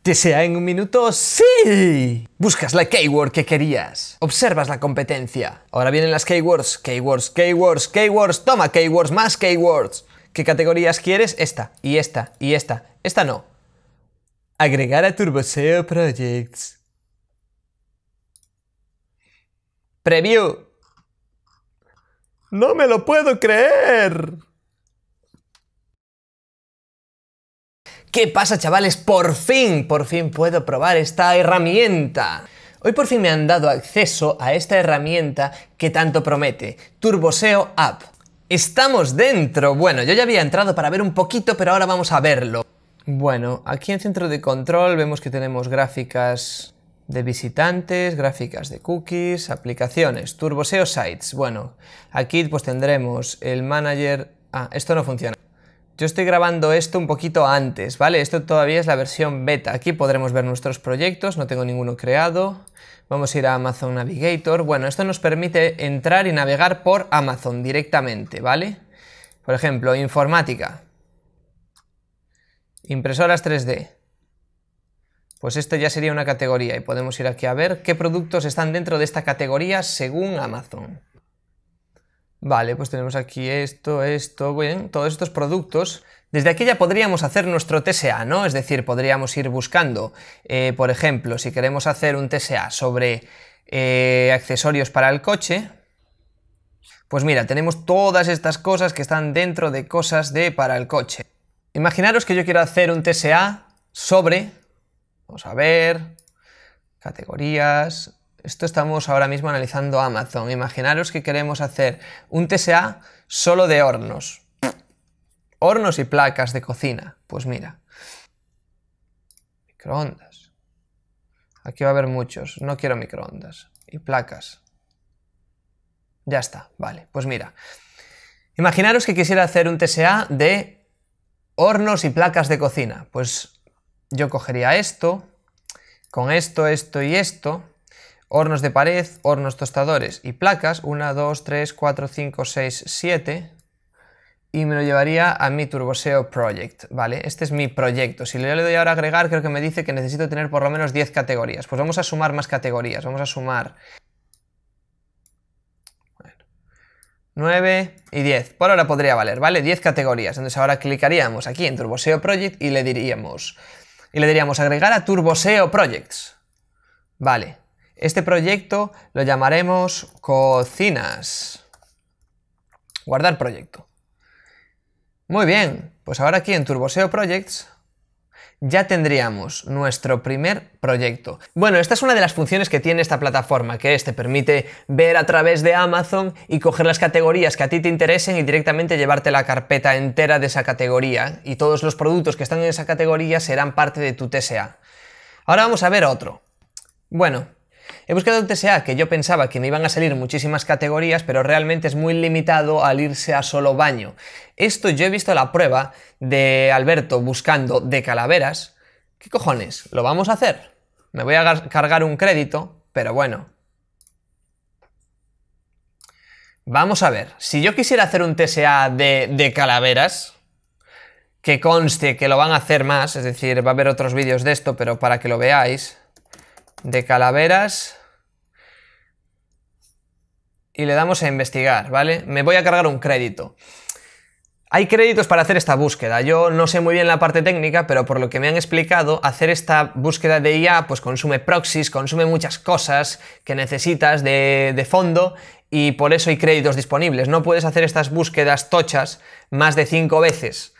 Te sea en un minuto, sí. Buscas la keyword que querías. Observas la competencia. Ahora vienen las keywords, keywords, keywords, keywords. Toma keywords, más keywords. ¿Qué categorías quieres? Esta, y esta, y esta. Esta no. Agregar a TurboSeo Projects. Preview. No me lo puedo creer. ¿Qué pasa chavales? Por fin, por fin puedo probar esta herramienta. Hoy por fin me han dado acceso a esta herramienta que tanto promete, Turboseo App. Estamos dentro. Bueno, yo ya había entrado para ver un poquito, pero ahora vamos a verlo. Bueno, aquí en centro de control vemos que tenemos gráficas de visitantes, gráficas de cookies, aplicaciones, Turboseo Sites. Bueno, aquí pues tendremos el manager... Ah, esto no funciona. Yo estoy grabando esto un poquito antes, ¿vale? Esto todavía es la versión beta. Aquí podremos ver nuestros proyectos, no tengo ninguno creado. Vamos a ir a Amazon Navigator. Bueno, esto nos permite entrar y navegar por Amazon directamente, ¿vale? Por ejemplo, informática. Impresoras 3D. Pues esto ya sería una categoría y podemos ir aquí a ver qué productos están dentro de esta categoría según Amazon. Vale, pues tenemos aquí esto, esto, bueno todos estos productos. Desde aquí ya podríamos hacer nuestro TSA, ¿no? Es decir, podríamos ir buscando, eh, por ejemplo, si queremos hacer un TSA sobre eh, accesorios para el coche, pues mira, tenemos todas estas cosas que están dentro de cosas de para el coche. Imaginaros que yo quiero hacer un TSA sobre, vamos a ver, categorías, esto estamos ahora mismo analizando Amazon. Imaginaros que queremos hacer un TSA solo de hornos. Hornos y placas de cocina. Pues mira. Microondas. Aquí va a haber muchos. No quiero microondas. Y placas. Ya está. Vale. Pues mira. Imaginaros que quisiera hacer un TSA de hornos y placas de cocina. Pues yo cogería esto, con esto, esto y esto hornos de pared, hornos tostadores y placas, 1, 2, 3, 4, 5, 6, 7, y me lo llevaría a mi Turboseo Project, ¿vale? Este es mi proyecto. Si le doy ahora agregar, creo que me dice que necesito tener por lo menos 10 categorías. Pues vamos a sumar más categorías, vamos a sumar 9 y 10. Por ahora podría valer, ¿vale? 10 categorías. Entonces ahora clicaríamos aquí en Turboseo Project y le diríamos y le diríamos agregar a Turboseo Projects. Vale. Este proyecto lo llamaremos cocinas. Guardar proyecto. Muy bien, pues ahora aquí en TurboSeo Projects ya tendríamos nuestro primer proyecto. Bueno, esta es una de las funciones que tiene esta plataforma, que es, te permite ver a través de Amazon y coger las categorías que a ti te interesen y directamente llevarte la carpeta entera de esa categoría y todos los productos que están en esa categoría serán parte de tu TSA. Ahora vamos a ver otro. Bueno, He buscado un TSA que yo pensaba que me iban a salir muchísimas categorías, pero realmente es muy limitado al irse a solo baño. Esto yo he visto la prueba de Alberto buscando de calaveras. ¿Qué cojones? ¿Lo vamos a hacer? Me voy a cargar un crédito, pero bueno. Vamos a ver, si yo quisiera hacer un TSA de calaveras, que conste que lo van a hacer más, es decir, va a haber otros vídeos de esto, pero para que lo veáis, de calaveras y le damos a investigar, ¿vale? Me voy a cargar un crédito. Hay créditos para hacer esta búsqueda. Yo no sé muy bien la parte técnica, pero por lo que me han explicado, hacer esta búsqueda de IA pues consume proxies, consume muchas cosas que necesitas de, fondo y por eso hay créditos disponibles. No puedes hacer estas búsquedas tochas más de cinco veces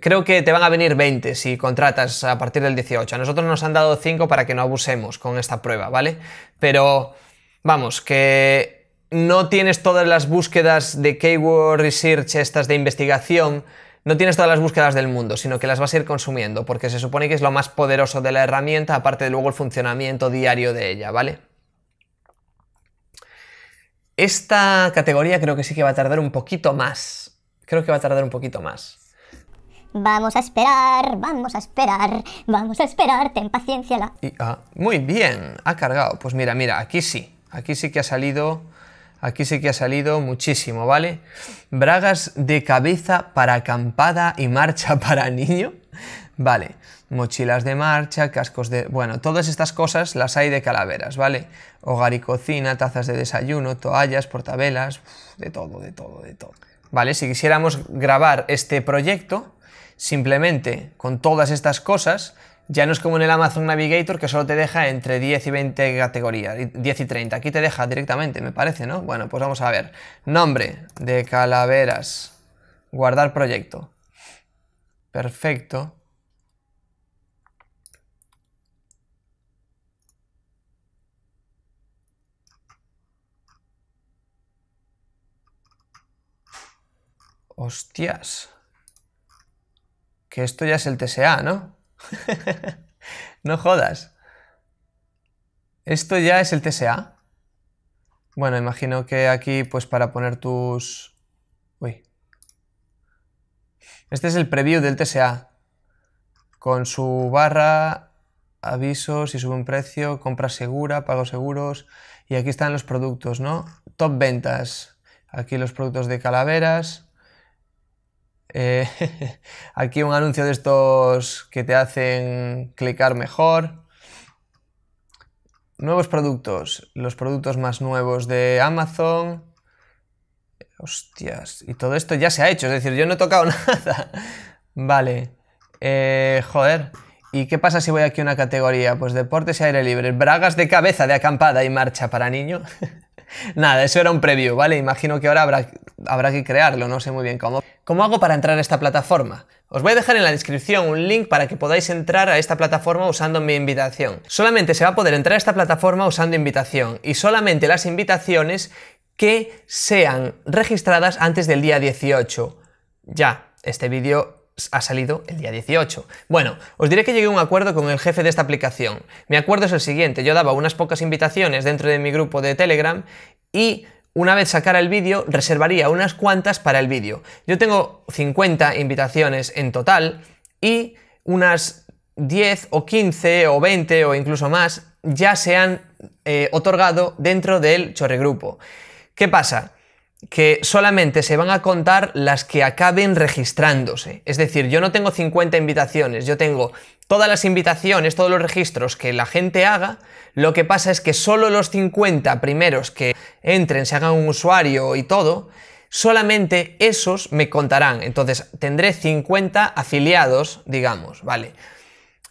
creo que te van a venir 20 si contratas a partir del 18. A nosotros nos han dado 5 para que no abusemos con esta prueba, ¿vale? Pero vamos, que no tienes todas las búsquedas de keyword research, estas de investigación, no tienes todas las búsquedas del mundo, sino que las vas a ir consumiendo, porque se supone que es lo más poderoso de la herramienta, aparte de luego el funcionamiento diario de ella, ¿vale? Esta categoría creo que sí que va a tardar un poquito más. Creo que va a tardar un poquito más. Vamos a esperar, vamos a esperar, vamos a esperar, ten paciencia la... Ah, muy bien, ha cargado. Pues mira, mira, aquí sí, aquí sí que ha salido... Aquí sí que ha salido muchísimo, ¿vale? Bragas de cabeza para acampada y marcha para niño. Vale, mochilas de marcha, cascos de... Bueno, todas estas cosas las hay de calaveras, ¿vale? Hogar y cocina, tazas de desayuno, toallas, portabelas, de todo, de todo, de todo. Vale, si quisiéramos grabar este proyecto, Simplemente, con todas estas cosas, ya no es como en el Amazon Navigator que solo te deja entre 10 y 20 categorías, 10 y 30. Aquí te deja directamente, me parece, ¿no? Bueno, pues vamos a ver. Nombre de calaveras. Guardar proyecto. Perfecto. Hostias que esto ya es el TSA, ¿no? no jodas. Esto ya es el TSA. Bueno, imagino que aquí, pues para poner tus... Uy. Este es el preview del TSA. Con su barra, avisos, y sube un precio, compra segura, pagos seguros. Y aquí están los productos, ¿no? Top ventas. Aquí los productos de calaveras. Eh, aquí un anuncio de estos que te hacen clicar mejor. Nuevos productos, los productos más nuevos de Amazon. Hostias, y todo esto ya se ha hecho, es decir, yo no he tocado nada. Vale, eh, joder. ¿Y qué pasa si voy aquí a una categoría? Pues deportes y aire libre, bragas de cabeza de acampada y marcha para niño. Nada, eso era un preview, ¿vale? Imagino que ahora habrá, habrá que crearlo, no sé muy bien cómo. ¿Cómo hago para entrar a esta plataforma? Os voy a dejar en la descripción un link para que podáis entrar a esta plataforma usando mi invitación. Solamente se va a poder entrar a esta plataforma usando invitación y solamente las invitaciones que sean registradas antes del día 18. Ya, este vídeo ha salido el día 18. Bueno, os diré que llegué a un acuerdo con el jefe de esta aplicación. Mi acuerdo es el siguiente, yo daba unas pocas invitaciones dentro de mi grupo de Telegram y una vez sacara el vídeo, reservaría unas cuantas para el vídeo. Yo tengo 50 invitaciones en total y unas 10 o 15 o 20 o incluso más ya se han eh, otorgado dentro del Chorregrupo. ¿Qué pasa? que solamente se van a contar las que acaben registrándose. Es decir, yo no tengo 50 invitaciones, yo tengo todas las invitaciones, todos los registros que la gente haga, lo que pasa es que solo los 50 primeros que entren, se hagan un usuario y todo, solamente esos me contarán. Entonces tendré 50 afiliados, digamos, ¿vale?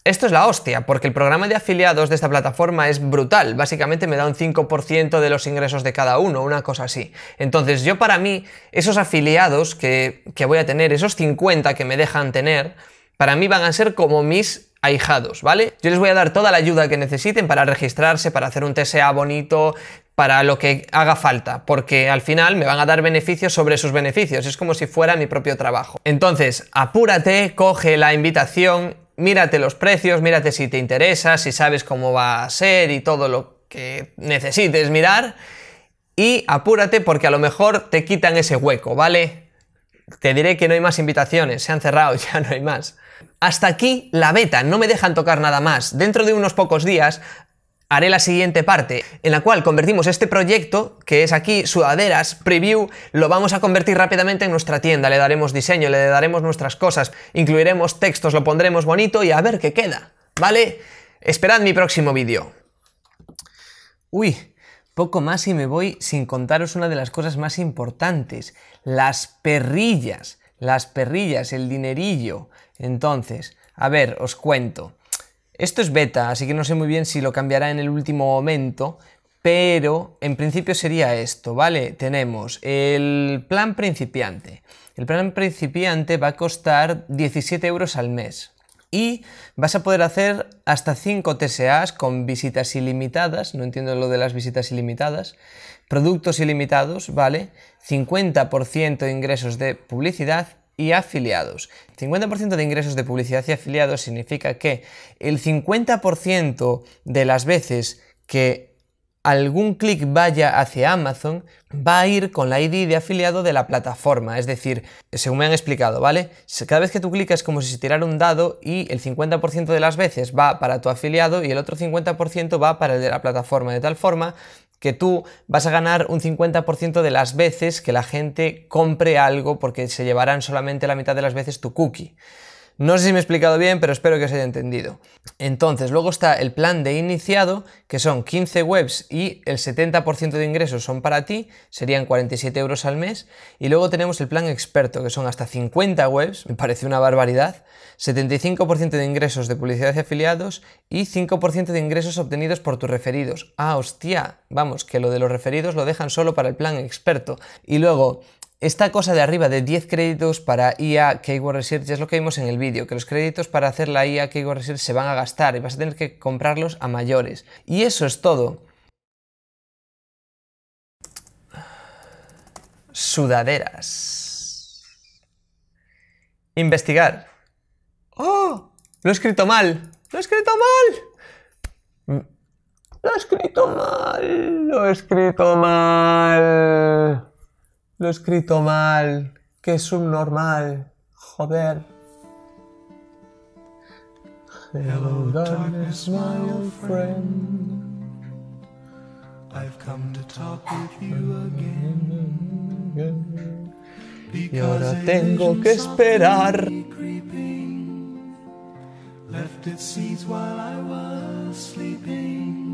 Esto es la hostia, porque el programa de afiliados de esta plataforma es brutal. Básicamente me da un 5% de los ingresos de cada uno, una cosa así. Entonces yo para mí, esos afiliados que, voy a tener, esos 50 que me dejan tener, para mí van a ser como mis ahijados, ¿vale? Yo les voy a dar toda la ayuda que necesiten para registrarse, para hacer un TSA bonito, para lo que haga falta, porque al final me van a dar beneficios sobre sus beneficios, es como si fuera mi propio trabajo. Entonces, apúrate, coge la invitación mírate los precios, mírate si te interesa, si sabes cómo va a ser y todo lo que necesites mirar. Y apúrate porque a lo mejor te quitan ese hueco, ¿vale? Te diré que no hay más invitaciones, se han cerrado, ya no hay más. Hasta aquí la beta, no me dejan tocar nada más. Dentro de unos pocos días haré la siguiente parte, en la cual convertimos este proyecto, que es aquí sudaderas, preview, lo vamos a convertir rápidamente en nuestra tienda, le daremos diseño, le daremos nuestras cosas, incluiremos textos, lo pondremos bonito y a ver qué queda, ¿vale? Esperad mi próximo vídeo. Uy, poco más y me voy sin contaros una de las cosas más importantes, las perrillas, las perrillas, el dinerillo. Entonces, a ver, os cuento. Esto es beta, así que no sé muy bien si lo cambiará en el último momento, pero en principio sería esto, ¿vale? Tenemos el plan principiante. El plan principiante va a costar 17 euros al mes y vas a poder hacer hasta 5 TSAs con visitas ilimitadas, no entiendo lo de las visitas ilimitadas, productos ilimitados, ¿vale? 50% de ingresos de publicidad y afiliados. 50% de ingresos de publicidad y afiliados significa que el 50% de las veces que algún clic vaya hacia Amazon va a ir con la ID de afiliado de la plataforma. Es decir, según me han explicado, ¿vale? Cada vez que tú clicas es como si se tirara un dado y el 50% de las veces va para tu afiliado y el otro 50% va para el de la plataforma. De tal forma que tú vas a ganar un 50% de las veces que la gente compre algo porque se llevarán solamente la mitad de las veces tu cookie. No sé si me he explicado bien, pero espero que os haya entendido. Entonces, luego está el plan de iniciado, que son 15 webs y el 70% de ingresos son para ti, serían 47 euros al mes. Y luego tenemos el plan experto, que son hasta 50 webs, me parece una barbaridad, 75% de ingresos de publicidad y afiliados y 5% de ingresos obtenidos por tus referidos. Ah, hostia, vamos, que lo de los referidos lo dejan solo para el plan experto. Y luego, esta cosa de arriba de 10 créditos para IA Keyword Research es lo que vimos en el vídeo, que los créditos para hacer la IA Keyword Research se van a gastar y vas a tener que comprarlos a mayores. Y eso es todo. Sudaderas. Investigar. ¡Oh! Lo he escrito mal. Lo he escrito mal. Lo he escrito mal. Lo he escrito mal. Lo he escrito mal, que es subnormal, joder. Hello, darkness, my old friend. I've come to talk with you again. Y ahora tengo que esperar. Left its seeds while I was sleeping.